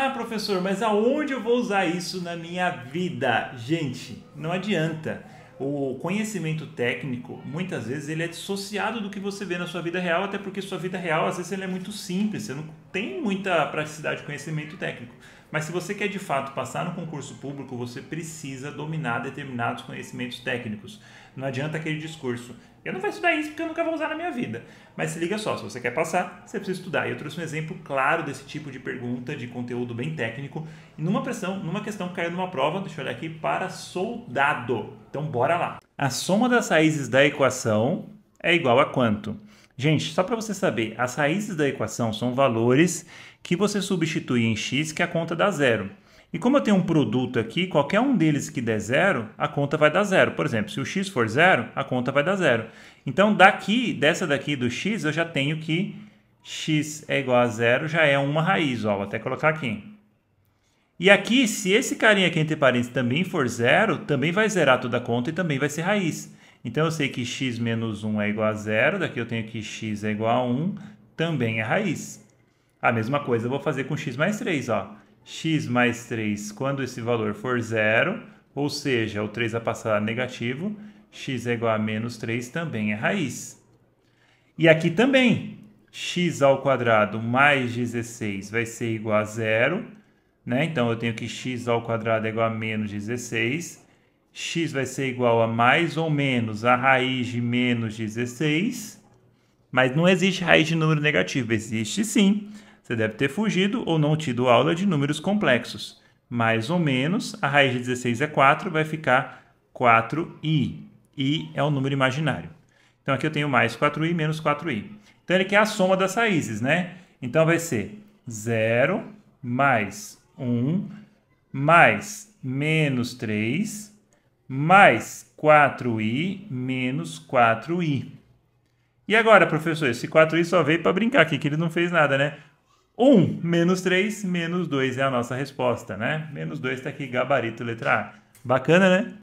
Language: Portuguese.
Ah, professor, mas aonde eu vou usar isso na minha vida? Gente, não adianta. O conhecimento técnico, muitas vezes, ele é dissociado do que você vê na sua vida real, até porque sua vida real, às vezes, ele é muito simples, você não tem muita praticidade de conhecimento técnico. Mas se você quer de fato passar no concurso público, você precisa dominar determinados conhecimentos técnicos. Não adianta aquele discurso. Eu não vou estudar isso porque eu nunca vou usar na minha vida. Mas se liga só, se você quer passar, você precisa estudar. E eu trouxe um exemplo claro desse tipo de pergunta, de conteúdo bem técnico, numa pressão, numa questão que caiu numa prova, deixa eu olhar aqui, para soldado. Então bora lá. A soma das raízes da equação é igual a quanto? Gente, só para você saber, as raízes da equação são valores que você substitui em x que a conta dá zero. E como eu tenho um produto aqui, qualquer um deles que der zero, a conta vai dar zero. Por exemplo, se o x for zero, a conta vai dar zero. Então, daqui, dessa daqui do x, eu já tenho que x é igual a zero, já é uma raiz. Ó, vou até colocar aqui. E aqui, se esse carinha aqui entre parênteses também for zero, também vai zerar toda a conta e também vai ser raiz. Então eu sei que x menos 1 é igual a zero, daqui eu tenho que x é igual a 1, também é raiz. A mesma coisa eu vou fazer com x mais 3, ó. x mais 3, quando esse valor for zero, ou seja, o 3 vai passar negativo, x é igual a menos 3 também é raiz. E aqui também, x ao quadrado mais 16 vai ser igual a zero, né? Então eu tenho que x ao quadrado é igual a menos 16 x vai ser igual a mais ou menos a raiz de menos 16, mas não existe raiz de número negativo, existe sim. Você deve ter fugido ou não tido aula de números complexos. Mais ou menos, a raiz de 16 é 4, vai ficar 4i. i é o um número imaginário. Então aqui eu tenho mais 4i menos 4i. Então ele quer a soma das raízes, né? Então vai ser 0 mais 1 mais menos 3 mais 4i menos 4i. E agora, professor, esse 4i só veio para brincar aqui, que ele não fez nada, né? 1 menos 3 menos 2 é a nossa resposta, né? Menos 2 está aqui, gabarito, letra A. Bacana, né?